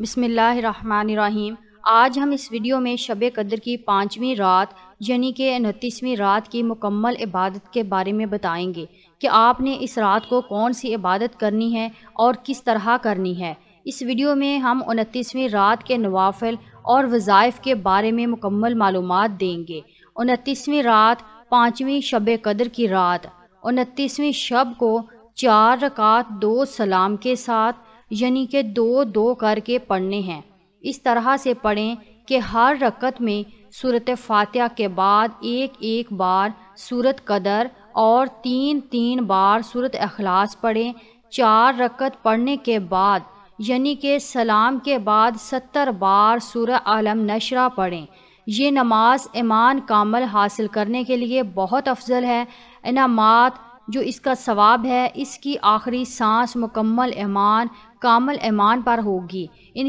बिसमीम आज हम इस वीडियो में शब कदर की पाँचवीं रात यानी कि उनतीसवीं रात की मुकम्मल इबादत के बारे में बताएंगे कि आपने इस रात को कौन सी इबादत करनी है और किस तरह करनी है इस वीडियो में हम उनतीसवीं रात के नवाफिल और वज़ाइफ के बारे में मुकम्मल मालूम देंगे उनतीसवीं रात पाँचवीं शब कदर की रात उनतीसवीं शब को चार रकात दो सलाम के साथ यानी कि दो दो करके पढ़ने हैं इस तरह से पढ़ें कि हर रकत में सूरत फातिहा के बाद एक एक बार सूरत कदर और तीन तीन बार सूरत अखलास पढ़ें चार रकत पढ़ने के बाद यानी कि सलाम के बाद सत्तर बार सूरह आलम नशरा पढ़ें ये नमाज ईमान कामल हासिल करने के लिए बहुत अफजल है इनामात जो इसका सवाब है इसकी आखिरी सांस मुकम्मल ईमान कामल ईमान पर होगी इन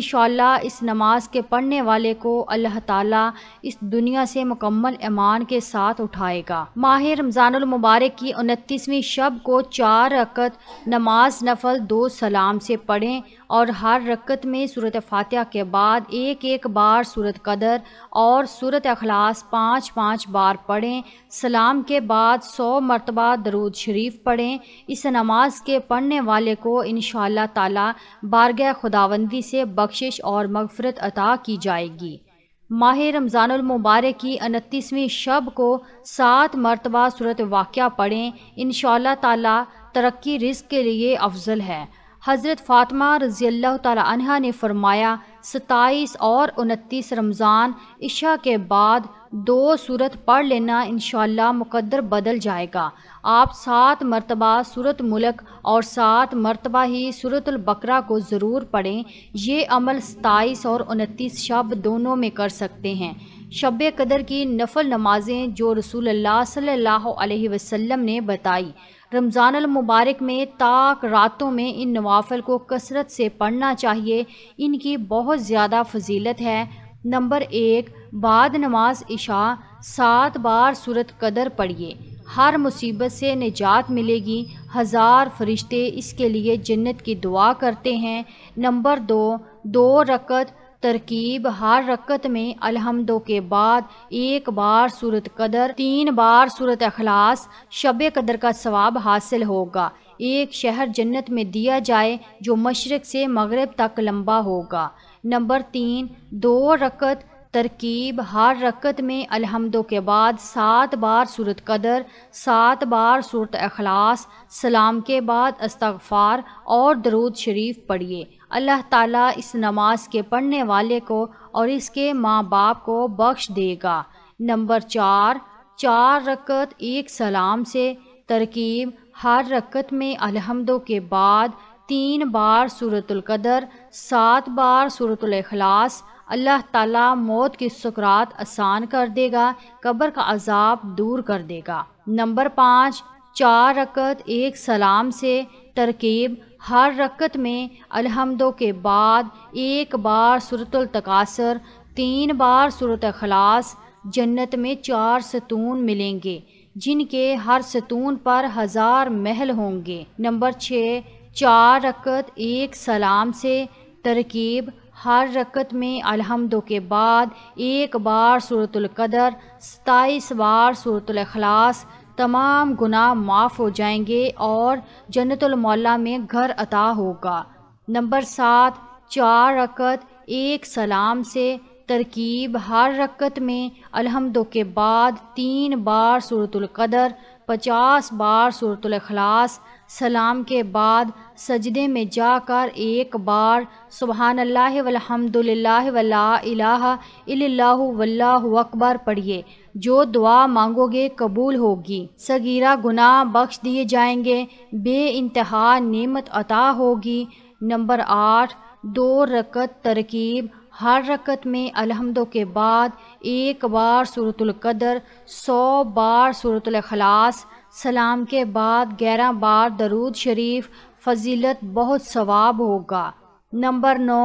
इस नमाज के पढ़ने वाले को अल्लाह ताला इस दुनिया से मुकम्मल ईमान के साथ उठाएगा माहिर रमज़ानमबारक की उनतीसवीं शब को चार रकत नमाज नफल दो सलाम से पढ़ें और हर रकत में सूरत फातह के बाद एक एक बार सूरत कदर और सूरत अखलास पाँच पाँच बार पढ़ें सलाम के बाद सौ मरतबा दरूद शरीफ पढ़ें इस नमाज के पढ़ने वाले को इन ताला बारगह खुदावंदी से बख्शिश और मगफरत अता की जाएगी माह रमज़ानमबारक की उनतीसवीं शब को सात मरतबा सूरत वाक़ पढ़ें इन ताला तरक्की रिस्क के लिए अफजल है हज़रत फातमा रज़ी अल्लाह तह ने फ़रमाया सताईस और उनतीस रमज़ान इशा के बाद दो सूरत पढ़ लेना इन मुकद्दर बदल जाएगा आप सात मरतबा सूरत मुलक और सात मरतबा ही बकरा को ज़रूर पढ़ें ये अमल सताईस और उनतीस शब दोनों में कर सकते हैं शब कदर की नफल नमाजें जो रसूल अल्लाह सल्लल्लाहु अलैहि वसल्लम ने बताई रमज़ान मुबारक में ताक रातों में इन नवाफल को कसरत से पढ़ना चाहिए इनकी बहुत ज़्यादा फजीलत है नंबर एक बाद नमाज इशा सात बार सूरत कदर पढ़िए हर मुसीबत से निजात मिलेगी हज़ार फरिश्ते इसके लिए जन्नत की दुआ करते हैं नंबर दो दो रकत तरकीब हर रकत में अलहमदों के बाद एक बार सूरत कदर तीन बार सूरत अखलास शब कदर का सवाब हासिल होगा एक शहर जन्नत में दिया जाए जो मशरक से मगरब तक लंबा होगा नंबर तीन दो रकत तरकीब हर रकत में अलहमदों के बाद सात बार सूरत कदर सात बार सूरत अखलास सलाम के बाद अस्तफ़ार और दरूद शरीफ पढ़िए अल्लाह ताला इस नमाज के पढ़ने वाले को और इसके माँ बाप को बख्श देगा नंबर चार चार रकत एक सलाम से तरकीब हर रकत में अलहमदों के बाद तीन बार सूरतलकदर सात बार सूरतलखलास अल्लाह ताला मौत की सुकरात आसान कर देगा कब्र का अजाब दूर कर देगा नंबर पाँच चार रकत एक सलाम से तरकीब हर रकत में अलहमदों के बाद एक बार सूरतुल तकासर तीन बार सूरत खलास जन्नत में चार सतून मिलेंगे जिनके हर सतून पर हज़ार महल होंगे नंबर छः चार रकत एक सलाम से तरकीब हर रकत में अलहमदों के बाद एक बार सूरतुल्कदर सताईस बार अखलास तमाम गुनाह माफ़ हो जाएंगे और जन्नतमौला में घर अता होगा नंबर सात चार रकत एक सलाम से तरकीब हर रकत में अलहमदों के बाद तीन बार सूरतुल्कदर पचास बार सूरतलखलास सलाम के बाद सजदे में जाकर एक बार सुबहान अल्लाह वल्लाह अकबर पढ़िए जो दुआ मांगोगे कबूल होगी सगीरा गुनाह बख्श दिए जाएंगे बे इंतहा नियमत अता होगी नंबर आठ दो रकत तरकीब हर रकत में अलहमदों के बाद एक बार सूरतुल्कदर सौ बार सूरतलखलास सलाम के बाद ग्यारह बार दरूद शरीफ फजीलत बहुत सवाब होगा नंबर नौ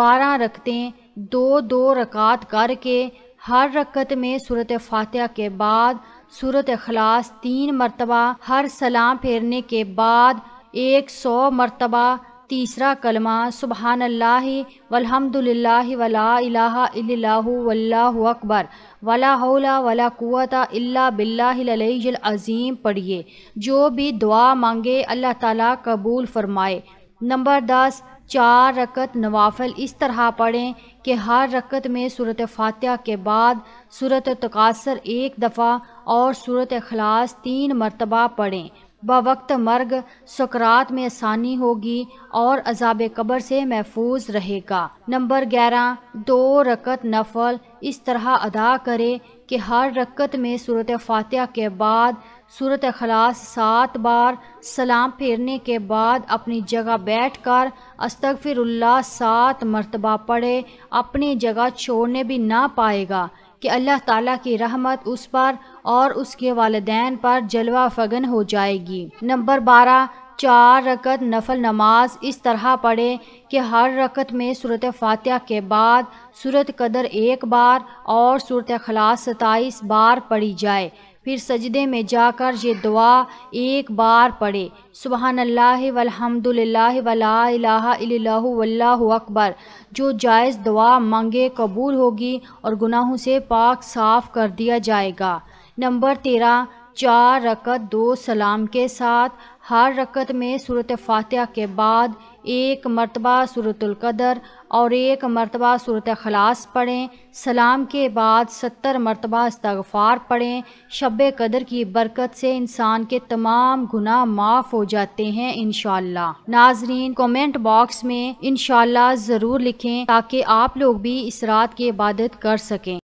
बारह रकतें दो दो रकात करके हर रकत में सूरत फातह के बाद सूरत खलास तीन मरतबा हर सलाम फेरने के बाद एक सौ मरतबा तीसरा कलमा सुबहान अल्लाह वलहमदिल्ला वला वल्लाहु अकबर वला हौला वला कुत अल्ला अजीम पढ़िए जो भी दुआ मांगे अल्लाह ताला कबूल फरमाए नंबर दस चार रकत नवाफल इस तरह पढ़ें कि हर रकत में सूरत फातह के बाद सूरत तकासर एक दफ़ा और सूरत अखलास तीन मरतबा पढ़ें बवक्त मर्ग सकरात में आसानी होगी और अजाब कब्र से महफूज रहेगा नंबर ग्यारह दो रकत नफल इस तरह अदा करे कि हर रकत में सूरत फातह के बाद सूरत खलास सात बार सलाम फेरने के बाद अपनी जगह बैठ कर अस्तफ़िरल्ला सात मरतबा पढ़े अपनी जगह छोड़ने भी ना पाएगा कि अल्लाह ताला की रहमत उस पर और उसके वालदेन पर जलवा फगन हो जाएगी नंबर बारह चार रकत नफल नमाज इस तरह पढ़े कि हर रकत में सूरत फातिहा के बाद सूरत कदर एक बार और सूरत खलास सताईस बार पढ़ी जाए फिर सजदे में जाकर ये दुआ एक बार पढ़े सुबहान अल्लाह अकबर जो जायज़ दुआ मांगे कबूल होगी और गुनाहों से पाक साफ़ कर दिया जाएगा नंबर तेरह चार रकत दो सलाम के साथ हर रकत में सूरत फातह के बाद एक मरतबा सूरतुल्क़दर और एक मरतबा सूरत खलास पढ़ें सलाम के बाद सत्तर मरतबा इस्तगफ़ार पढ़ें शब कदर की बरकत से इंसान के तमाम गुना माफ़ हो जाते हैं इन नाजरीन कमेंट बॉक्स में इनशाला ज़रूर लिखें ताकि आप लोग भी इस रात की इबादत कर सकें